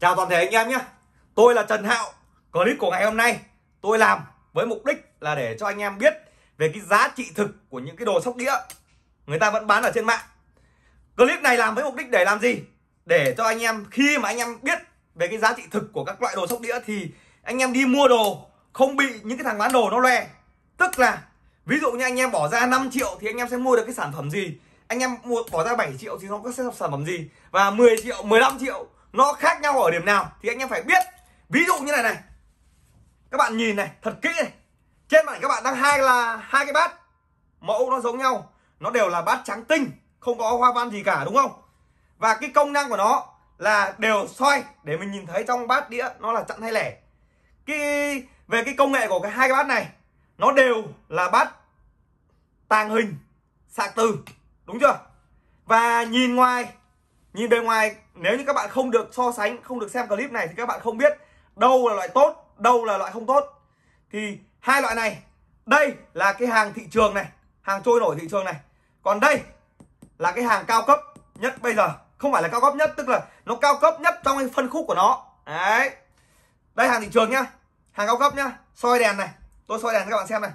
Chào toàn thể anh em nhé Tôi là Trần Hạo Clip của ngày hôm nay tôi làm với mục đích là để cho anh em biết về cái giá trị thực của những cái đồ sóc đĩa Người ta vẫn bán ở trên mạng Clip này làm với mục đích để làm gì? Để cho anh em khi mà anh em biết về cái giá trị thực của các loại đồ sóc đĩa thì anh em đi mua đồ không bị những cái thằng bán đồ nó lòe Tức là ví dụ như anh em bỏ ra 5 triệu thì anh em sẽ mua được cái sản phẩm gì anh em mua bỏ ra 7 triệu thì nó có sẽ sản phẩm gì và 10 triệu 15 triệu nó khác nhau ở điểm nào thì anh em phải biết ví dụ như này này các bạn nhìn này thật kỹ này trên màn các bạn đang hai là hai cái bát mẫu nó giống nhau nó đều là bát trắng tinh không có hoa văn gì cả đúng không và cái công năng của nó là đều soi để mình nhìn thấy trong bát đĩa nó là chặn hay lẻ cái về cái công nghệ của cái hai cái bát này nó đều là bát tàng hình sạc từ đúng chưa và nhìn ngoài Nhìn bề ngoài nếu như các bạn không được so sánh, không được xem clip này thì các bạn không biết đâu là loại tốt, đâu là loại không tốt. Thì hai loại này, đây là cái hàng thị trường này, hàng trôi nổi thị trường này. Còn đây là cái hàng cao cấp nhất bây giờ, không phải là cao cấp nhất tức là nó cao cấp nhất trong cái phân khúc của nó. Đấy. Đây hàng thị trường nhá, hàng cao cấp nhá. Soi đèn này, tôi soi đèn cho các bạn xem này.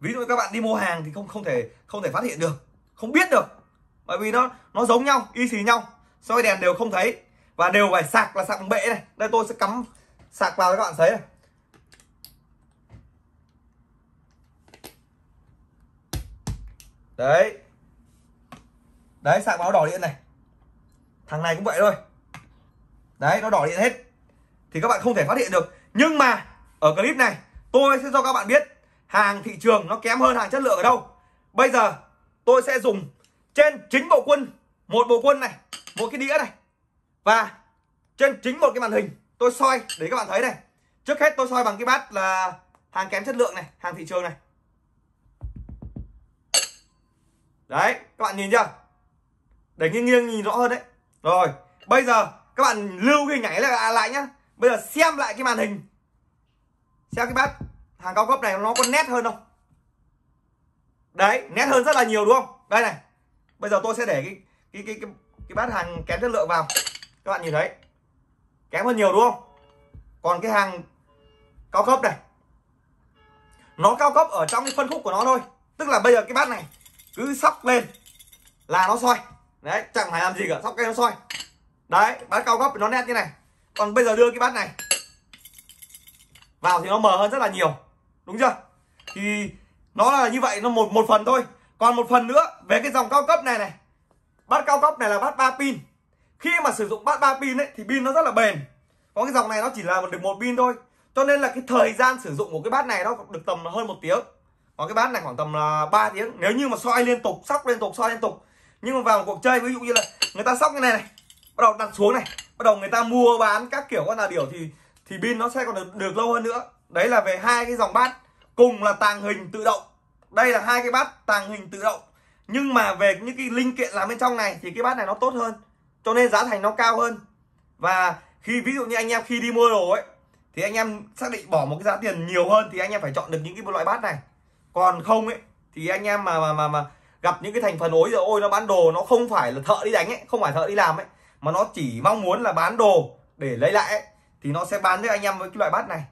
Ví dụ các bạn đi mua hàng thì không không thể không thể phát hiện được, không biết được bởi vì nó nó giống nhau y xì nhau soi đèn đều không thấy và đều phải sạc là sạc bằng bệ này đây tôi sẽ cắm sạc vào cho các bạn thấy này đấy đấy sạc báo đỏ điện này thằng này cũng vậy thôi đấy nó đỏ điện hết thì các bạn không thể phát hiện được nhưng mà ở clip này tôi sẽ cho các bạn biết hàng thị trường nó kém hơn hàng chất lượng ở đâu bây giờ tôi sẽ dùng trên chính bộ quân một bộ quân này một cái đĩa này và trên chính một cái màn hình tôi soi để các bạn thấy này trước hết tôi soi bằng cái bát là hàng kém chất lượng này hàng thị trường này đấy các bạn nhìn chưa để nghiêng nghiêng nhìn rõ hơn đấy rồi bây giờ các bạn lưu cái hình ảnh lại, lại nhá bây giờ xem lại cái màn hình xem cái bát hàng cao cấp này nó có nét hơn không đấy nét hơn rất là nhiều đúng không đây này bây giờ tôi sẽ để cái cái cái cái, cái bát hàng kém chất lượng vào các bạn nhìn thấy kém hơn nhiều đúng không còn cái hàng cao cấp này nó cao cấp ở trong cái phân khúc của nó thôi tức là bây giờ cái bát này cứ sóc lên là nó soi đấy chẳng phải làm gì cả sóc cái nó soi đấy bát cao cấp nó nét như này còn bây giờ đưa cái bát này vào thì nó mờ hơn rất là nhiều đúng chưa thì nó là như vậy nó một một phần thôi còn một phần nữa về cái dòng cao cấp này này bát cao cấp này là bát 3 pin khi mà sử dụng bát 3 pin ấy thì pin nó rất là bền có cái dòng này nó chỉ là được một pin thôi cho nên là cái thời gian sử dụng của cái bát này nó được tầm hơn một tiếng còn cái bát này khoảng tầm là 3 tiếng nếu như mà soi liên tục sóc liên tục soi liên tục nhưng mà vào một cuộc chơi ví dụ như là người ta sóc cái này này bắt đầu đặt xuống này bắt đầu người ta mua bán các kiểu con là điều thì thì pin nó sẽ còn được, được lâu hơn nữa đấy là về hai cái dòng bát cùng là tàng hình tự động đây là hai cái bát tàng hình tự động nhưng mà về những cái linh kiện làm bên trong này thì cái bát này nó tốt hơn cho nên giá thành nó cao hơn và khi ví dụ như anh em khi đi mua đồ ấy thì anh em xác định bỏ một cái giá tiền nhiều hơn thì anh em phải chọn được những cái loại bát này còn không ấy thì anh em mà mà mà mà gặp những cái thành phần ối rồi ôi nó bán đồ nó không phải là thợ đi đánh ấy không phải thợ đi làm ấy mà nó chỉ mong muốn là bán đồ để lấy lại ấy, thì nó sẽ bán cho anh em với cái loại bát này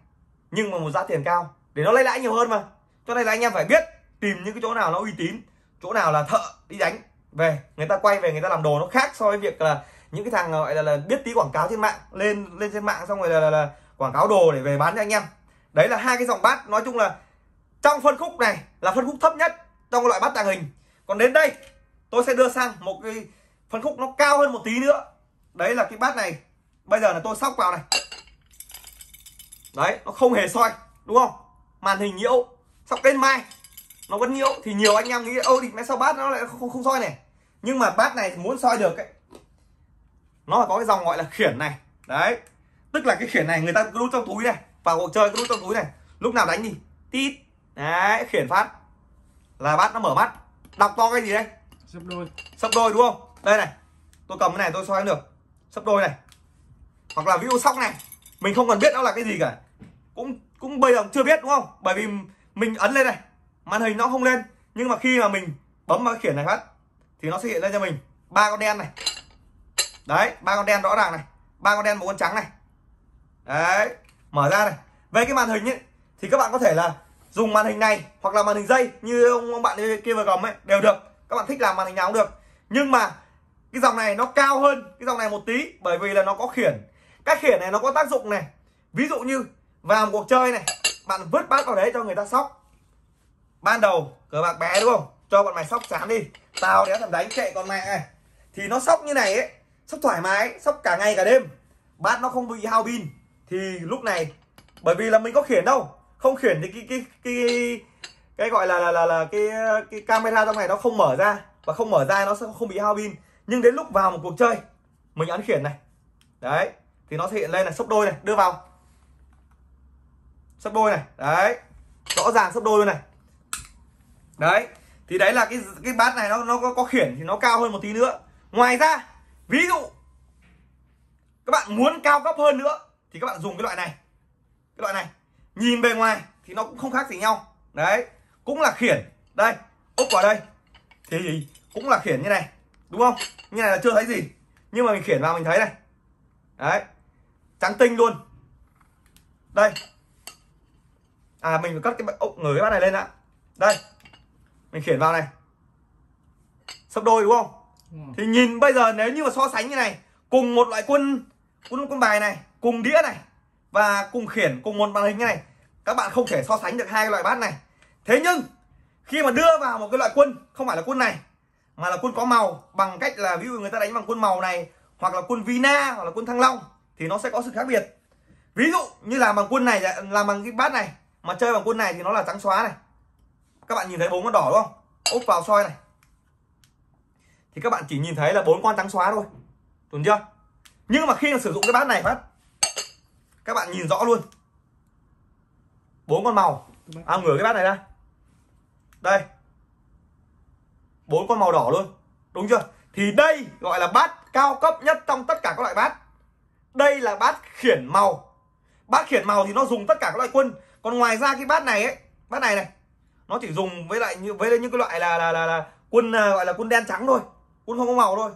nhưng mà một giá tiền cao để nó lấy lãi nhiều hơn mà cho nên là anh em phải biết tìm những cái chỗ nào nó uy tín chỗ nào là thợ đi đánh về người ta quay về người ta làm đồ nó khác so với việc là những cái thằng gọi là, là biết tí quảng cáo trên mạng lên lên trên mạng xong rồi là, là, là quảng cáo đồ để về bán cho anh em đấy là hai cái dòng bát nói chung là trong phân khúc này là phân khúc thấp nhất trong loại bát tàng hình còn đến đây tôi sẽ đưa sang một cái phân khúc nó cao hơn một tí nữa đấy là cái bát này bây giờ là tôi sóc vào này đấy nó không hề soi đúng không màn hình nhiễu sóc đến mai nó vẫn nhiễu thì nhiều anh em nghĩ ô thì máy sao bát nó lại không không soi này nhưng mà bát này muốn soi được ấy nó phải có cái dòng gọi là khiển này đấy tức là cái khiển này người ta cứ đút trong túi này vào cuộc chơi cứ đút trong túi này lúc nào đánh gì tít đấy khiển phát là bát nó mở mắt đọc to cái gì đây sấp đôi sấp đôi đúng không đây này tôi cầm cái này tôi soi được sấp đôi này hoặc là ví sóc này mình không cần biết nó là cái gì cả cũng cũng bây giờ chưa biết đúng không bởi vì mình ấn lên này màn hình nó không lên nhưng mà khi mà mình bấm vào cái khiển này phát thì nó sẽ hiện lên cho mình ba con đen này đấy ba con đen rõ ràng này ba con đen một con trắng này đấy mở ra này về cái màn hình ấy thì các bạn có thể là dùng màn hình này hoặc là màn hình dây như ông, ông bạn kia vừa gầm ấy đều được các bạn thích làm màn hình nào cũng được nhưng mà cái dòng này nó cao hơn cái dòng này một tí bởi vì là nó có khiển các khiển này nó có tác dụng này ví dụ như vào một cuộc chơi này bạn vứt bát vào đấy cho người ta sóc ban đầu cờ bạc bé đúng không cho bọn mày sóc chán đi tao đéo thằng đánh chạy con mẹ này thì nó sóc như này ấy sóc thoải mái sóc cả ngày cả đêm bát nó không bị hao pin thì lúc này bởi vì là mình có khiển đâu không khiển thì cái cái cái cái, cái gọi là là, là là cái cái camera trong này nó không mở ra và không mở ra nó sẽ không bị hao pin nhưng đến lúc vào một cuộc chơi mình ấn khiển này đấy thì nó sẽ hiện lên là sấp đôi này đưa vào sấp đôi này đấy rõ ràng sấp đôi luôn này đấy thì đấy là cái cái bát này nó nó có, có khiển thì nó cao hơn một tí nữa ngoài ra ví dụ các bạn muốn cao cấp hơn nữa thì các bạn dùng cái loại này cái loại này nhìn bề ngoài thì nó cũng không khác gì nhau đấy cũng là khiển đây úp vào đây thì cũng là khiển như này đúng không như này là chưa thấy gì nhưng mà mình khiển vào mình thấy này đấy trắng tinh luôn đây à mình phải cất cái ốc người cái bát này lên ạ đây mình khiển vào này sấp đôi đúng không thì nhìn bây giờ nếu như mà so sánh như này cùng một loại quân quân quân bài này cùng đĩa này và cùng khiển cùng một màn hình như này các bạn không thể so sánh được hai loại bát này thế nhưng khi mà đưa vào một cái loại quân không phải là quân này mà là quân có màu bằng cách là ví dụ người ta đánh bằng quân màu này hoặc là quân Vina hoặc là quân Thăng Long thì nó sẽ có sự khác biệt ví dụ như là bằng quân này làm bằng cái bát này mà chơi bằng quân này thì nó là trắng xóa này các bạn nhìn thấy bốn con đỏ đúng không úp vào soi này thì các bạn chỉ nhìn thấy là bốn con trắng xóa thôi đúng chưa nhưng mà khi mà sử dụng cái bát này phát các bạn nhìn rõ luôn bốn con màu à ngửa cái bát này ra đây bốn con màu đỏ luôn đúng chưa thì đây gọi là bát cao cấp nhất trong tất cả các loại bát đây là bát khiển màu bát khiển màu thì nó dùng tất cả các loại quân còn ngoài ra cái bát này ấy bát này này nó chỉ dùng với lại như với lại những cái loại là là là, là quân à, gọi là quân đen trắng thôi quân không có màu thôi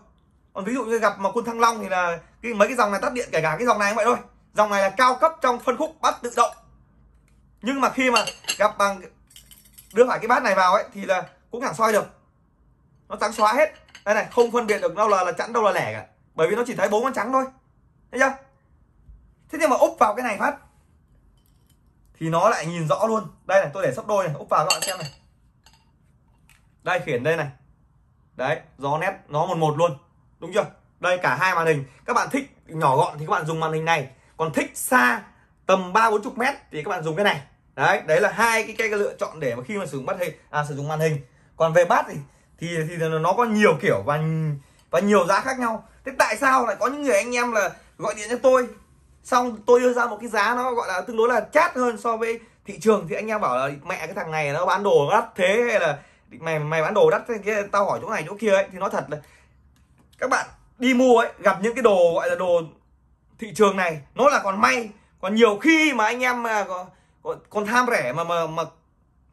còn ví dụ như gặp mà quân thăng long thì là cái mấy cái dòng này tắt điện kể cả cái dòng này cũng vậy thôi dòng này là cao cấp trong phân khúc bắt tự động nhưng mà khi mà gặp bằng đưa phải cái bát này vào ấy thì là cũng chẳng soi được nó trắng xóa hết đây này không phân biệt được đâu là là chẵn đâu là lẻ cả bởi vì nó chỉ thấy bốn con trắng thôi thấy chưa thế nhưng mà úp vào cái này phát thì nó lại nhìn rõ luôn đây này tôi để sấp đôi này úp vào các bạn xem này đây khiển đây này đấy gió nét nó một một luôn đúng chưa đây cả hai màn hình các bạn thích nhỏ gọn thì các bạn dùng màn hình này còn thích xa tầm ba bốn chục mét thì các bạn dùng cái này đấy đấy là hai cái, cái, cái lựa chọn để mà khi mà sử dụng bắt hình à, sử dụng màn hình còn về bát thì, thì thì nó có nhiều kiểu và và nhiều giá khác nhau thế tại sao lại có những người anh em là gọi điện cho tôi xong tôi đưa ra một cái giá nó gọi là tương đối là chát hơn so với thị trường thì anh em bảo là mẹ cái thằng này nó bán đồ đắt thế hay là mày mày bán đồ đắt thế kia tao hỏi chỗ này chỗ kia ấy thì nói thật là các bạn đi mua ấy gặp những cái đồ gọi là đồ thị trường này nó là còn may còn nhiều khi mà anh em mà còn, còn tham rẻ mà mà mà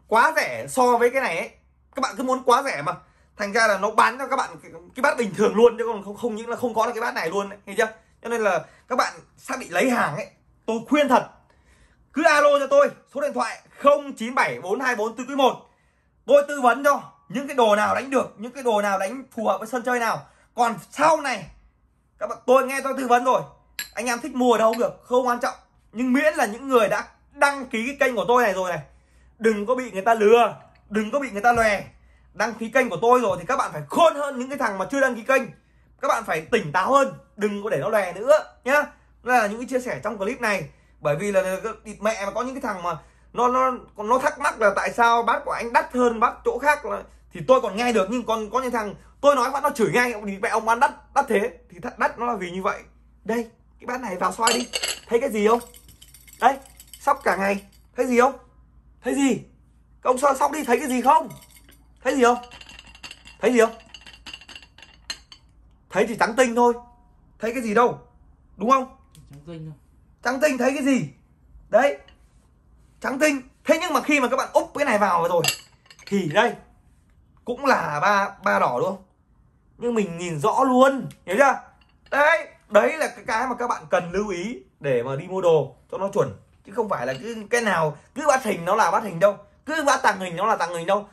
quá rẻ so với cái này ấy các bạn cứ muốn quá rẻ mà thành ra là nó bán cho các bạn cái, cái bát bình thường luôn chứ còn không không những là không có được cái bát này luôn ấy, hiểu chưa cho nên là các bạn xác định lấy hàng ấy tôi khuyên thật cứ alo cho tôi số điện thoại 097424 tôi tư vấn cho những cái đồ nào đánh được những cái đồ nào đánh phù hợp với sân chơi nào còn sau này các bạn tôi nghe tôi tư vấn rồi anh em thích mua ở đâu cũng được không quan trọng nhưng miễn là những người đã đăng ký cái kênh của tôi này rồi này đừng có bị người ta lừa đừng có bị người ta lòe đăng ký kênh của tôi rồi thì các bạn phải khôn hơn những cái thằng mà chưa đăng ký kênh các bạn phải tỉnh táo hơn đừng có để nó lè nữa nhá là những cái chia sẻ trong clip này bởi vì là địt mẹ mà có những cái thằng mà nó nó nó thắc mắc là tại sao bát của anh đắt hơn bát chỗ khác là thì tôi còn nghe được nhưng còn có những thằng tôi nói phát nó chửi ngay thì mẹ ông bán đắt đắt thế thì thật đắt nó là vì như vậy đây cái bát này vào soi đi thấy cái gì không đấy sóc cả ngày thấy gì không thấy gì các ông soi sóc đi thấy cái gì không thấy gì không thấy gì không thấy thì trắng tinh thôi thấy cái gì đâu đúng không trắng tinh trắng tinh thấy cái gì đấy trắng tinh thế nhưng mà khi mà các bạn úp cái này vào rồi thì đây cũng là ba ba đỏ đúng không nhưng mình nhìn rõ luôn hiểu chưa đấy đấy là cái cái mà các bạn cần lưu ý để mà đi mua đồ cho nó chuẩn chứ không phải là cứ cái nào cứ bắt hình nó là bắt hình đâu cứ bắt tàng hình nó là tàng hình đâu